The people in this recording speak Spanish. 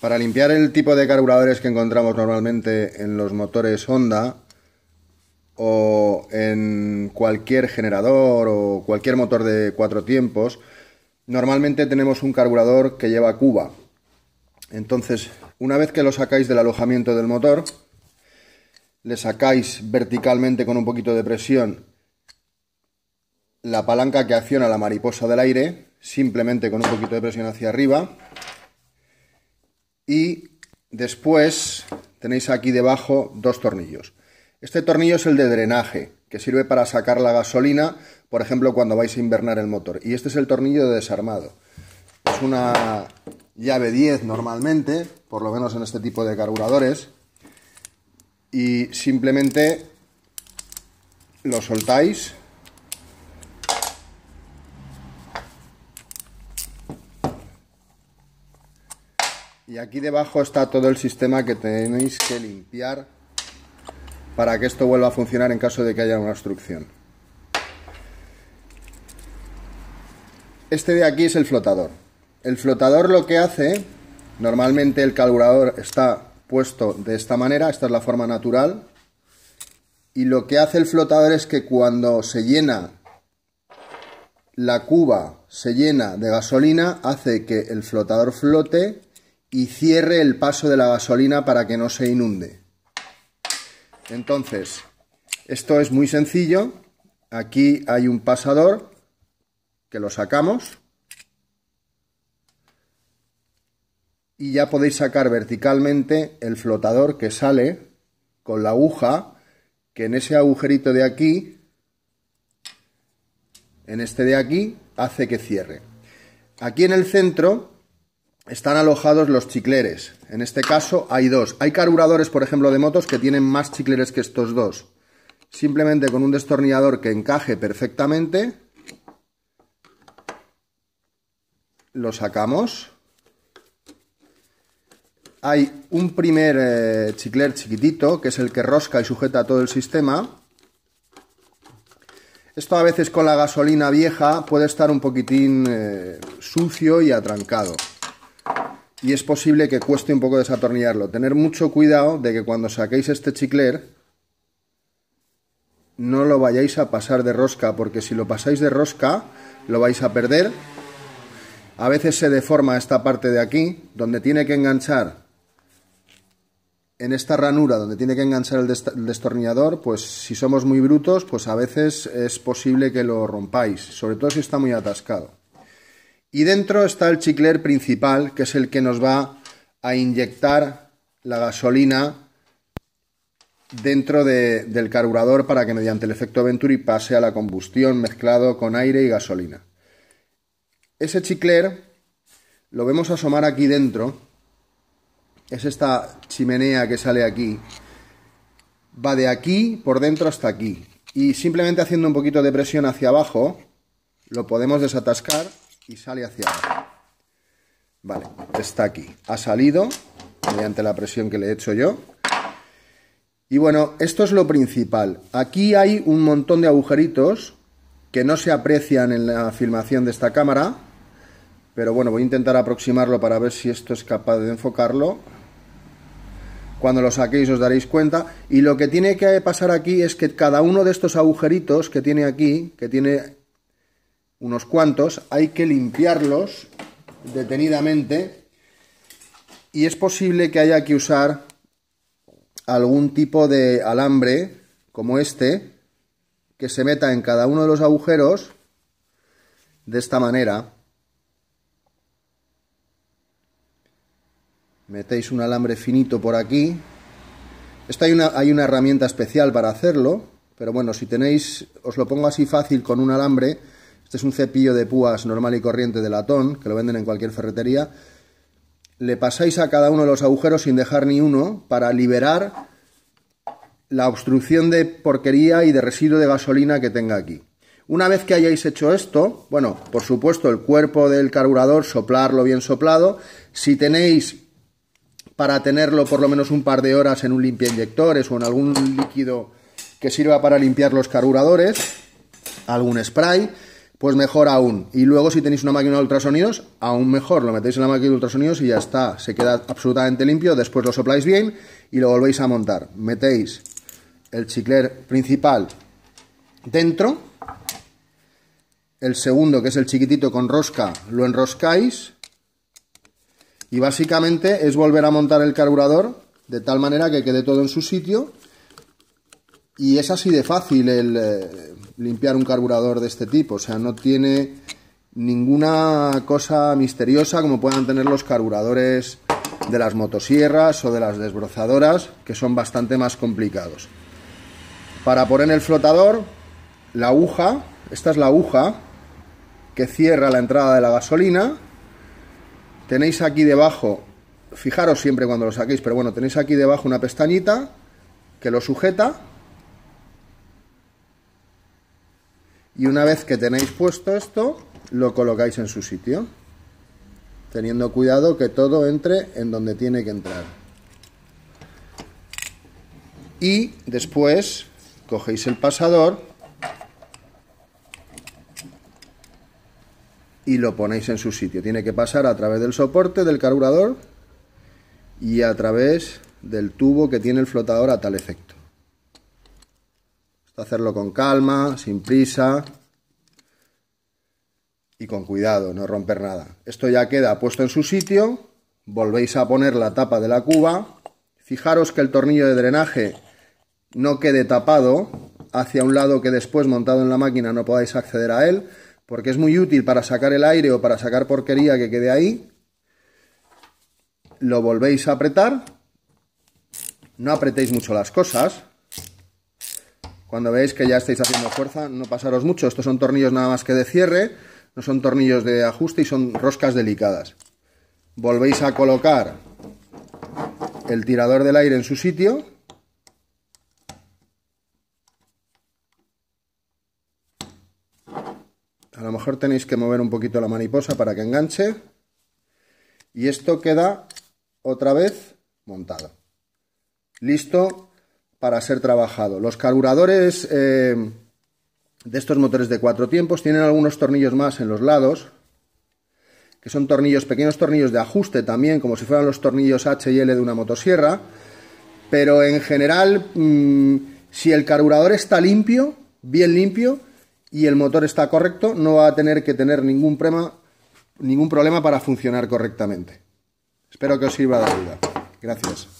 Para limpiar el tipo de carburadores que encontramos normalmente en los motores Honda o en cualquier generador o cualquier motor de cuatro tiempos, normalmente tenemos un carburador que lleva cuba. Entonces, una vez que lo sacáis del alojamiento del motor, le sacáis verticalmente con un poquito de presión la palanca que acciona la mariposa del aire, simplemente con un poquito de presión hacia arriba, y después tenéis aquí debajo dos tornillos. Este tornillo es el de drenaje, que sirve para sacar la gasolina, por ejemplo, cuando vais a invernar el motor. Y este es el tornillo de desarmado. Es una llave 10 normalmente, por lo menos en este tipo de carburadores. Y simplemente lo soltáis Y aquí debajo está todo el sistema que tenéis que limpiar para que esto vuelva a funcionar en caso de que haya una obstrucción. Este de aquí es el flotador. El flotador lo que hace, normalmente el carburador está puesto de esta manera, esta es la forma natural, y lo que hace el flotador es que cuando se llena la cuba, se llena de gasolina, hace que el flotador flote y cierre el paso de la gasolina para que no se inunde. Entonces, esto es muy sencillo. Aquí hay un pasador que lo sacamos. Y ya podéis sacar verticalmente el flotador que sale con la aguja, que en ese agujerito de aquí, en este de aquí, hace que cierre. Aquí en el centro están alojados los chicleres. En este caso hay dos. Hay carburadores, por ejemplo, de motos que tienen más chicleres que estos dos. Simplemente con un destornillador que encaje perfectamente, lo sacamos. Hay un primer eh, chicler chiquitito, que es el que rosca y sujeta todo el sistema. Esto a veces con la gasolina vieja puede estar un poquitín eh, sucio y atrancado y es posible que cueste un poco desatornillarlo. Tener mucho cuidado de que cuando saquéis este chicler no lo vayáis a pasar de rosca, porque si lo pasáis de rosca lo vais a perder. A veces se deforma esta parte de aquí, donde tiene que enganchar en esta ranura donde tiene que enganchar el, destornillador, pues si somos muy brutos, pues a veces es posible que lo rompáis, sobre todo si está muy atascado. Y dentro está el chicler principal, que es el que nos va a inyectar la gasolina dentro del carburador para que mediante el efecto Venturi pase a la combustión mezclado con aire y gasolina. Ese chicler lo vemos asomar aquí dentro. Es esta chimenea que sale aquí. Va de aquí por dentro hasta aquí. Y simplemente haciendo un poquito de presión hacia abajo, lo podemos desatascar y sale hacia abajo. Vale, está aquí. Ha salido mediante la presión que le he hecho yo. Y bueno, esto es lo principal. Aquí hay un montón de agujeritos que no se aprecian en la filmación de esta cámara. Pero bueno, voy a intentar aproximarlo para ver si esto es capaz de enfocarlo. Cuando lo saquéis os daréis cuenta. Y lo que tiene que pasar aquí es que cada uno de estos agujeritos que tiene aquí, que tiene unos cuantos, hay que limpiarlos detenidamente y es posible que haya que usar algún tipo de alambre como este que se meta en cada uno de los agujeros de esta manera. Metéis un alambre finito por aquí. Esta hay una, hay una herramienta especial para hacerlo, pero bueno, si tenéis, os lo pongo así fácil con un alambre, este es un cepillo de púas normal y corriente de latón, que lo venden en cualquier ferretería. Le pasáis a cada uno de los agujeros sin dejar ni uno para liberar la obstrucción de porquería y de residuo de gasolina que tenga aquí. Una vez que hayáis hecho esto, bueno, por supuesto el cuerpo del carburador soplarlo bien soplado. Si tenéis para tenerlo por lo menos un par de horas en un limpia inyectores o en algún líquido que sirva para limpiar los carburadores, algún spray, pues mejor aún. Y luego si tenéis una máquina de ultrasonidos, aún mejor, lo metéis en la máquina de ultrasonidos y ya está, se queda absolutamente limpio, después lo sopláis bien y lo volvéis a montar. Metéis el chicler principal dentro, el segundo que es el chiquitito con rosca, lo enroscáis y básicamente es volver a montar el carburador de tal manera que quede todo en su sitio y es así de fácil el eh, limpiar un carburador de este tipo. O sea, no tiene ninguna cosa misteriosa como puedan tener los carburadores de las motosierras o de las desbrozadoras, que son bastante más complicados. Para poner el flotador, la aguja, esta es la aguja que cierra la entrada de la gasolina. Tenéis aquí debajo, fijaros siempre cuando lo saquéis, pero bueno, tenéis aquí debajo una pestañita que lo sujeta y una vez que tenéis puesto esto, lo colocáis en su sitio, teniendo cuidado que todo entre en donde tiene que entrar. Y después cogéis el pasador y lo ponéis en su sitio. Tiene que pasar a través del soporte del carburador y a través del tubo que tiene el flotador a tal efecto hacerlo con calma, sin prisa y con cuidado, no romper nada. Esto ya queda puesto en su sitio, volvéis a poner la tapa de la cuba, fijaros que el tornillo de drenaje no quede tapado hacia un lado que después montado en la máquina no podáis acceder a él, porque es muy útil para sacar el aire o para sacar porquería que quede ahí. Lo volvéis a apretar, no apretéis mucho las cosas, cuando veis que ya estáis haciendo fuerza, no pasaros mucho. Estos son tornillos nada más que de cierre, no son tornillos de ajuste y son roscas delicadas. Volvéis a colocar el tirador del aire en su sitio. A lo mejor tenéis que mover un poquito la mariposa para que enganche. Y esto queda otra vez montado. Listo para ser trabajado. Los carburadores eh, de estos motores de cuatro tiempos tienen algunos tornillos más en los lados, que son tornillos, pequeños tornillos de ajuste también, como si fueran los tornillos H y L de una motosierra, pero en general, mm, si el carburador está limpio, bien limpio, y el motor está correcto, no va a tener que tener ningún ningún problema para funcionar correctamente. Espero que os sirva de ayuda. Gracias.